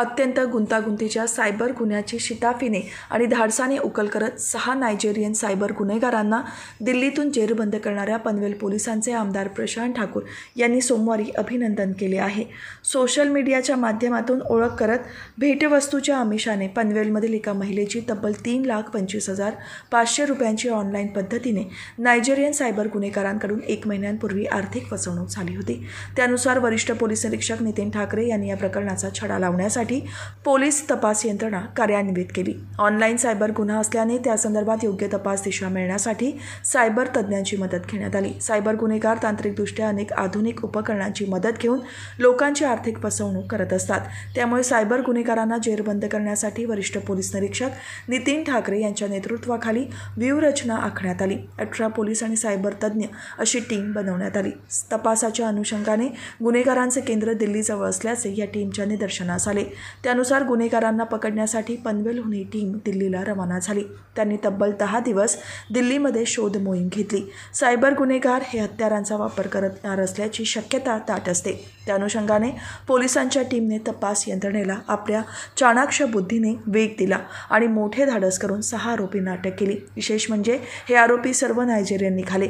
अत्यंत गुंतागुंतीच्या सायबर गुन्ह्याची शिताफीने आणि धाडसाने उकल करत सहा नायजेरियन सायबर गुन्हेगारांना दिल्लीतून जेरबंद करणाऱ्या पनवेल पोलिसांचे आमदार प्रशांत ठाकूर यांनी सोमवारी अभिनंदन केले आहे सोशल मीडियाच्या माध्यमातून ओळख करत भेटवस्तूच्या आमिषाने पनवेलमधील एका महिलेची तब्बल तीन लाख पंचवीस हजार पाचशे रुपयांची ऑनलाईन पद्धतीने नायजेरियन सायबर गुन्हेगारांकडून एक महिन्यांपूर्वी आर्थिक फसवणूक झाली होती त्यानुसार वरिष्ठ पोलीस निरीक्षक नितीन ठाकरे यांनी या प्रकरणाचा छडा लावण्यासाठी करण्यासाठी पोलीस तपास यंत्रणा कार्यान्वित केली ऑनलाईन सायबर गुन्हा असल्याने त्यासंदर्भात योग्य तपास दिशा मिळण्यासाठी सायबर तज्ज्ञांची मदत घेण्यात आली सायबर गुन्हेगार तांत्रिकदृष्ट्या अनेक आधुनिक उपकरणांची मदत घेऊन लोकांची आर्थिक फसवणूक करत असतात त्यामुळे सायबर गुन्हेगारांना जेरबंद करण्यासाठी वरिष्ठ पोलीस निरीक्षक नितीन ठाकरे यांच्या नेतृत्वाखाली व्यूहरचना आखण्यात आली अठरा पोलीस आणि सायबर तज्ज्ञ अशी टीम बनवण्यात आली तपासाच्या अनुषंगाने गुन्हेगारांचे केंद्र दिल्लीजवळ असल्याचे या टीमच्या निदर्शनास आले त्यानुसार गुन्हेगारांना पकडण्यासाठी पनवेलहून हुनी टीम दिल्लीला रवाना झाली त्यांनी तब्बल दहा दिवस दिल्लीमध्ये शोध मोहीम घेतली सायबर गुन्हेगार हे हत्यारांचा वापर करणार असल्याची शक्यता ताट असते त्या अनुषंगाने पोलिसांच्या टीमने तपास यंत्रणेला आपल्या चाणाक्ष बुद्धीने वेग दिला आणि मोठे धाडस करून सहा आरोपींना अटक केली विशेष म्हणजे हे आरोपी सर्व नायजेरियन निघाले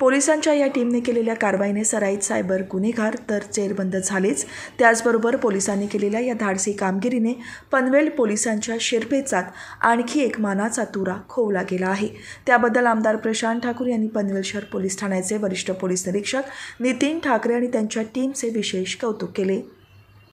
पोलिसांच्या या टीमने केलेल्या कारवाईने सराईत सायबर गुन्हेगार तर चेरबंद झालेच त्याचबरोबर पोलिसांनी केलेल्या या धाडसी कामगिरीने पनवेल पोलिसांच्या शिरपेचात आणखी एक मानाचा तुरा खोवला गेला आहे त्याबद्दल आमदार प्रशांत ठाकूर यांनी पनवेल शहर पोलीस ठाण्याचे वरिष्ठ पोलीस निरीक्षक नितीन ठाकरे आणि त्यांच्या टीमचे विशेष कौतुक केले